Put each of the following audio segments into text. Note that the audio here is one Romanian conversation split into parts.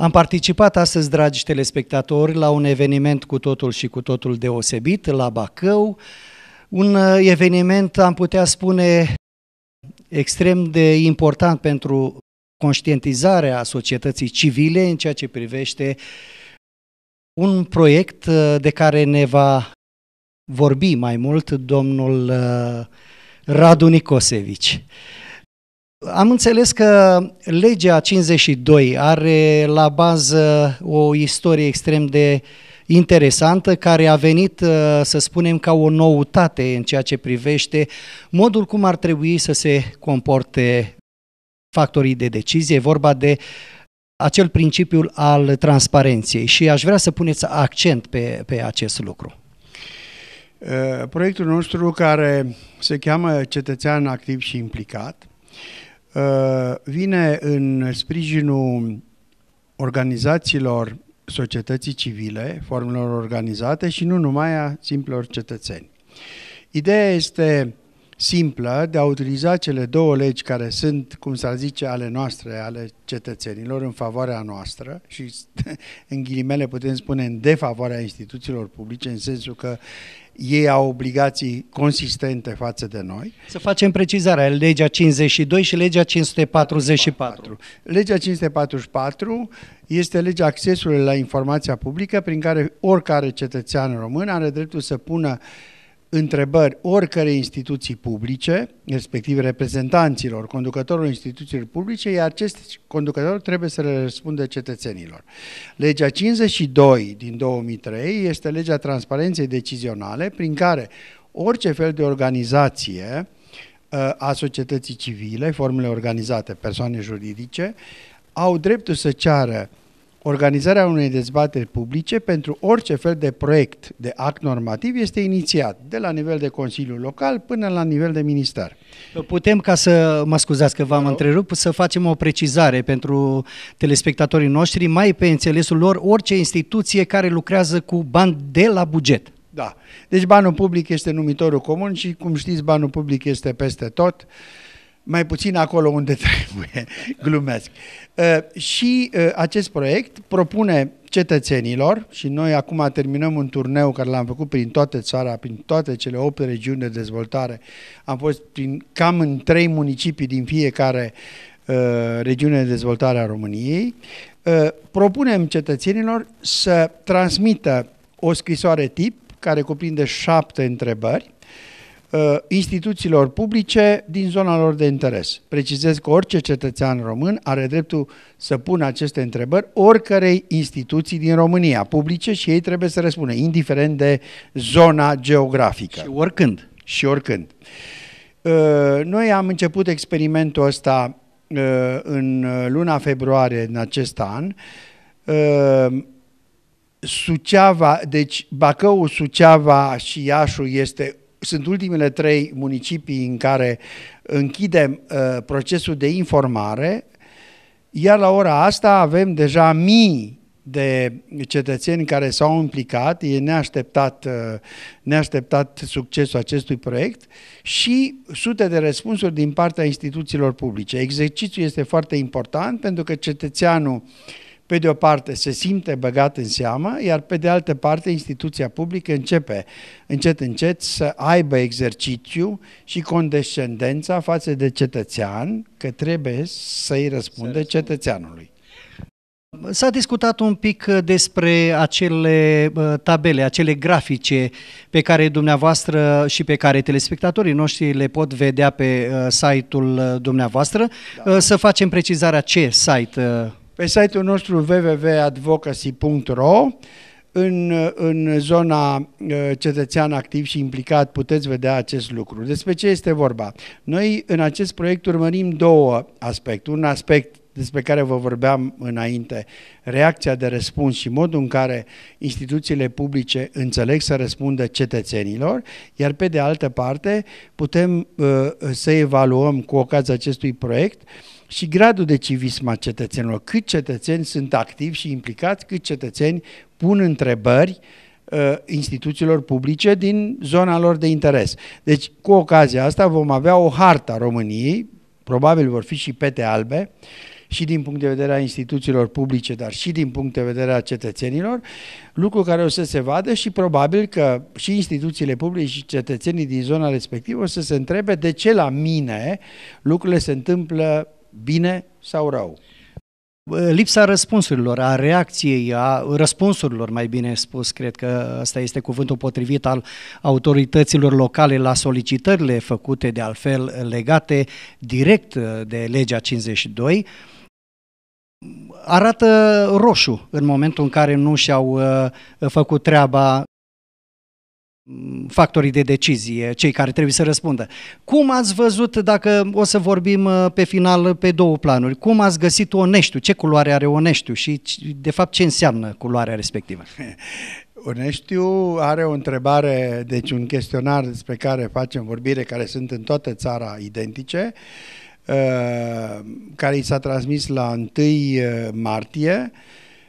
Am participat astăzi, dragi telespectatori, la un eveniment cu totul și cu totul deosebit la Bacău, un uh, eveniment, am putea spune, extrem de important pentru conștientizarea societății civile în ceea ce privește un proiect uh, de care ne va vorbi mai mult domnul uh, Radu Nicosevici. Am înțeles că legea 52 are la bază o istorie extrem de interesantă care a venit, uh, să spunem, ca o noutate în ceea ce privește modul cum ar trebui să se comporte factorii de decizie, e vorba de acel principiul al transparenței și aș vrea să puneți accent pe, pe acest lucru. Uh, proiectul nostru care se cheamă Cetățean Activ și Implicat Uh, vine în sprijinul organizațiilor societății civile, formelor organizate și nu numai a simplor cetățeni. Ideea este simplă de a utiliza cele două legi care sunt, cum s-ar zice, ale noastre, ale cetățenilor, în favoarea noastră și, în ghilimele putem spune, în defavoarea instituțiilor publice, în sensul că ei au obligații consistente față de noi. Să facem precizarea, legea 52 și legea 544. Legea 544 este legea accesului la informația publică prin care oricare cetățean român are dreptul să pună uh, întrebări oricărei instituții publice, respectiv reprezentanților, conducătorilor instituțiilor publice, iar acest conducător trebuie să le răspundă cetățenilor. Legea 52 din 2003 este legea transparenței decizionale, prin care orice fel de organizație uh, a societății civile, formele organizate, persoane juridice, au dreptul să ceară Organizarea unei dezbateri publice pentru orice fel de proiect de act normativ este inițiat, de la nivel de Consiliu Local până la nivel de Minister. Putem, ca să mă scuzați că v-am întrerupt, să facem o precizare pentru telespectatorii noștri, mai pe înțelesul lor, orice instituție care lucrează cu bani de la buget. Da. Deci banul public este numitorul comun și, cum știți, banul public este peste tot. Uh, mai puțin acolo unde trebuie, glumesc. Uh, și uh, acest proiect propune cetățenilor și noi acum terminăm un turneu care l-am făcut prin toată țara, prin toate cele 8 regiuni de dezvoltare. Am fost prin, cam în 3 municipii din fiecare uh, regiune de dezvoltare a României. propunem cetățenilor să transmită o scrisoare tip care cuprinde șapte întrebări Uh, instituțiilor publice din zona lor de interes. Precizez că orice cetățean român are dreptul să pună aceste întrebări oricărei instituții din România publice și ei trebuie să răspundă, indiferent de zona geografică. Și oricând. Și oricând. Uh, noi am început experimentul ăsta uh, în luna februarie în acest an. Suceava, deci Bacău, Suceava și Iașu este sunt ultimele trei municipii în care închidem uh, procesul de informare, iar la ora asta avem deja mii de cetățeni care s-au implicat, e neașteptat, uh, neașteptat succesul acestui proiect și sute de răspunsuri din partea instituțiilor publice. Exercițiul este foarte important pentru că cetățeanul uh, pe de o parte se simte băgat în seamă, iar pe de altă parte instituția publică începe încet încet să aibă exercițiu și condescendența față de cetățean că trebuie să-i răspundă cetățeanului. S-a discutat un pic uh, despre uh, acele uh, tabele, acele grafice pe care dumneavoastră și pe care telespectatorii noștri le pot vedea pe site-ul dumneavoastră. Da. Să facem precizarea ce site pe site-ul nostru www.advocacy.ro în, în zona uh, cetățean activ și implicat puteți vedea acest lucru. Despre ce este vorba? Noi în acest proiect urmărim două aspecte. Un aspect despre care vă vorbeam înainte, reacția de răspuns și modul în care instituțiile publice înțeleg să răspundă cetățenilor, iar pe de altă parte putem uh, să evaluăm cu ocazia acestui proiect uh, și gradul de civism a cetățenilor, cât cetățeni sunt activi și implicați, cât cetățeni pun întrebări uh, instituțiilor publice din zona lor de interes. Deci, cu ocazia asta vom avea o harta României, probabil vor fi și pete albe, și din punct de vedere a instituțiilor publice, dar și din punct de vedere a cetățenilor, lucru care o să se vadă și probabil că și instituțiile publice și cetățenii din zona respectivă o să se întrebe de ce la mine lucrurile se întâmplă bine sau rău. Lipsa răspunsurilor, a reacției, a răspunsurilor, mai bine spus, cred că asta este cuvântul potrivit al autorităților locale la solicitările făcute, de altfel legate direct uh, de legea 52, arată roșu în momentul în care nu și-au uh, făcut treaba Mm, factorii de decizie, cei care trebuie să răspundă. Cum ați văzut, dacă o să vorbim uh, pe final pe două planuri, cum ați găsit Oneștiu, ce culoare are Oneștiu și de fapt ce înseamnă culoarea respectivă? Oneștiu are o întrebare, deci un chestionar despre care facem vorbire, care sunt în toată țara identice, uh, care i s-a transmis la 1 uh, martie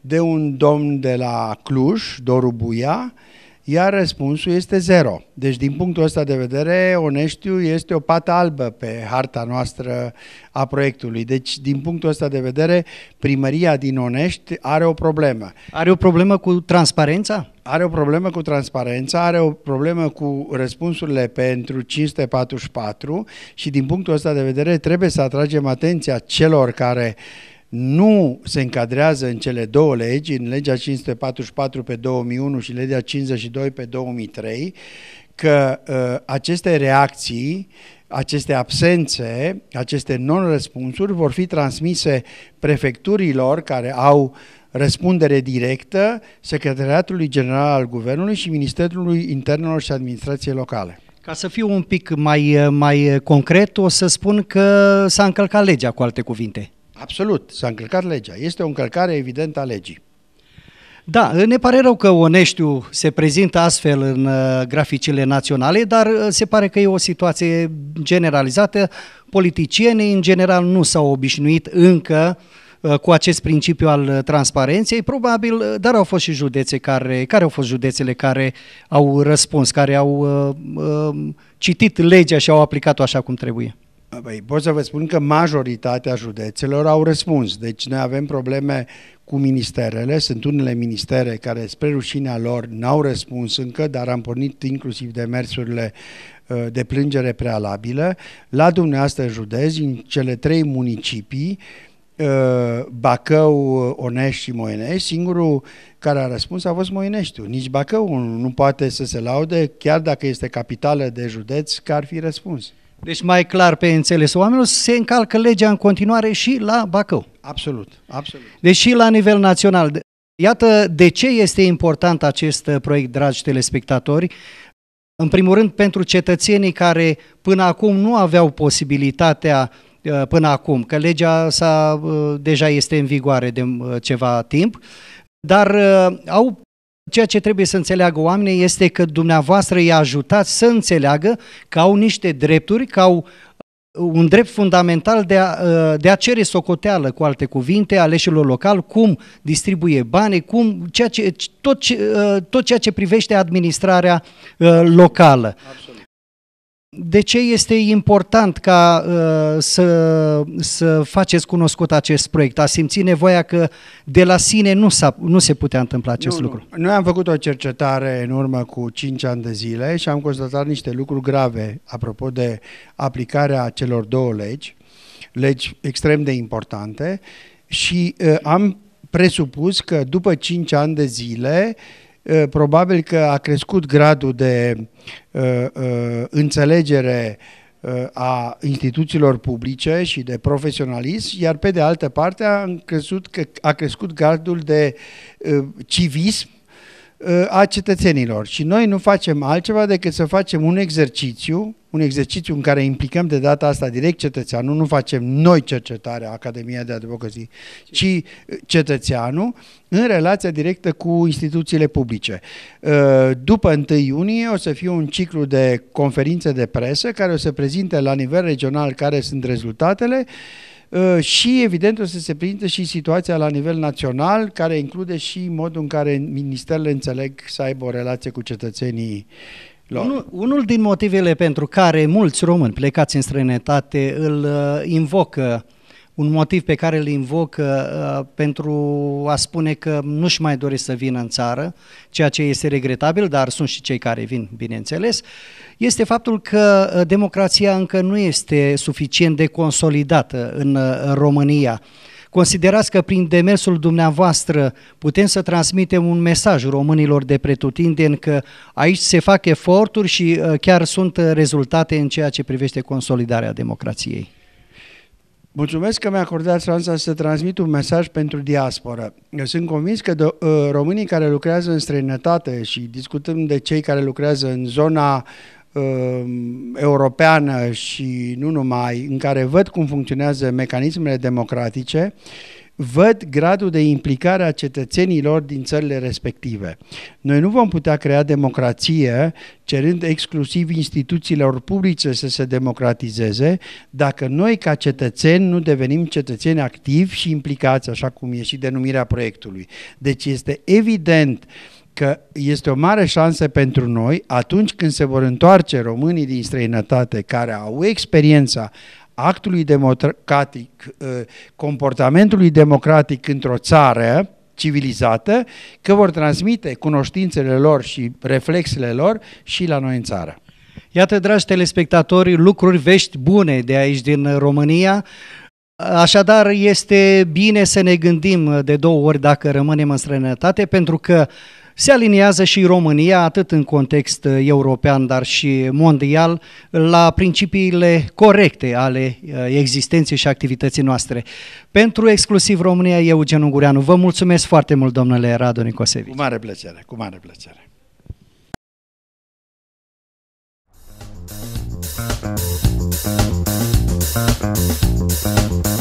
de un domn de la Cluj, Doru Buia, iar răspunsul este zero. Deci, din punctul ăsta de vedere, Oneștiu este o pată albă pe harta noastră a proiectului. Deci, din punctul ăsta de vedere, primăria din Onești are o problemă. Are o problemă cu transparența? Are o problemă cu transparența, are o problemă cu răspunsurile pentru 544 și din punctul ăsta de vedere trebuie să atragem atenția celor care uh, nu se încadrează în cele două legi, în legea 544 pe 2001 și legea 52 pe 2003, că uh, aceste reacții, aceste absențe, aceste non-răspunsuri vor fi transmise prefecturilor care au răspundere directă Secretariatului General al Guvernului și Ministerului Internelor și Administrației Locale. Ca să fiu un pic mai, mai concret, o să spun că s-a încălcat legea, cu alte cuvinte. Absolut, s-a încălcat legea. Este o încălcare evidentă a legii. Da, ne pare rău că Oneștiu se prezintă astfel în uh, graficile naționale, dar uh, se pare că e o situație generalizată. Politicienii, în general, nu s-au obișnuit încă uh, cu acest principiu al transparenței, probabil, dar au fost și județe care, care au fost județele care au răspuns, care au uh, uh, citit legea și au aplicat-o așa cum trebuie. Păi, pot să vă spun că majoritatea județelor au răspuns. Deci noi avem probleme cu ministerele, sunt unele ministere care spre rușinea lor n-au răspuns încă, dar am pornit inclusiv demersurile ă, de plângere prealabilă. La dumneavoastră județ, în cele trei municipii, ă, Bacău, Onești și Moinești, singurul care a răspuns a fost Moineștiul. Nici Bacău nu poate să se laude, chiar dacă este capitală de județ, că ar fi răspuns. Deci mai clar pe înțelesul oamenilor, se încalcă legea în continuare și la Bacău. Absolut, absolut. Deci și la nivel național. Iată de ce este important acest uh, proiect, dragi telespectatori. În primul rând pentru cetățenii care până acum nu aveau posibilitatea uh, până acum, că legea sa uh, deja este în vigoare de ceva timp, dar au Ceea ce trebuie să înțeleagă oamenii este că dumneavoastră îi ajutați să înțeleagă că au niște drepturi, că au uh, un drept fundamental de a, uh, de a cere socoteală, cu alte cuvinte, aleșilor local, cum distribuie bani, cum, ceea ce, tot, uh, tot ceea ce privește administrarea locală. Absolut de ce este important ca uh, să, să faceți cunoscut acest proiect? A simțit nevoia că de la sine nu, s-a, nu se putea întâmpla acest nu, lucru. Nu. Noi am făcut o cercetare în urmă cu 5 ani de zile și am constatat niște lucruri grave apropo de aplicarea celor două legi, legi extrem de importante și uh, am presupus că după 5 ani de zile uh, Eh, probabil că a crescut gradul de eh, eh, înțelegere a instituțiilor publice și de profesionalism, iar pe de altă parte a crescut, a crescut gradul de civism a cetățenilor. Și noi nu facem altceva decât să facem un exercițiu, un exercițiu în care implicăm de data asta direct cetățeanul, nu facem noi cercetarea Academia de Advocacy, ci uh, cetățeanul în relația directă cu instituțiile publice. Uh, după 1 iunie o să fie un ciclu de conferințe de presă care o să prezinte la nivel regional care sunt rezultatele Uh, și evident o să se prindă și situația la nivel național, care include și modul în care ministerele înțeleg să aibă o relație cu cetățenii lor. Unul, unul din motivele pentru care mulți români plecați în străinătate îl uh, invocă uh, un motiv pe care îl invocă uh, pentru a spune că nu-și mai doresc să vină în țară, ceea ce este regretabil, dar sunt și cei care vin, bineînțeles, este faptul că uh, democrația încă nu este suficient de consolidată în uh, România. Considerați că prin demersul dumneavoastră putem să transmitem un mesaj românilor de pretutindeni că aici se fac eforturi și uh, chiar sunt uh, rezultate în ceea ce privește consolidarea democrației? Mulțumesc că mi-a acordat șansa să transmit un mesaj pentru diaspora. Eu sunt convins că de, uh, ă, românii care lucrează în străinătate și discutăm de cei care lucrează în zona uh, europeană și nu numai, în care văd cum funcționează mecanismele democratice, uh, văd gradul de implicare a cetățenilor din țările respective. Noi nu vom putea crea democrație cerând exclusiv instituțiilor publice să se democratizeze dacă noi ca cetățeni nu devenim cetățeni activi și implicați, așa cum e și denumirea proiectului. Deci este evident că este o mare șansă pentru noi atunci când se vor întoarce românii din străinătate care au experiența, actului democratic, uh, comportamentului democratic într-o țară civilizată, că vor transmite cunoștințele lor și reflexele lor și la noi în țară. Iată, dragi telespectatori, lucruri vești bune de aici din România. Așadar, este bine să ne gândim de două ori dacă rămânem în străinătate, pentru că se aliniază și România, atât în context uh, european, dar și mondial, la principiile corecte ale uh, existenței și activității noastre. Pentru exclusiv România, Eugen Ungureanu, vă mulțumesc foarte mult, domnule Radu Nicosevi. Cu mare plăcere, cu mare plăcere. Thank you.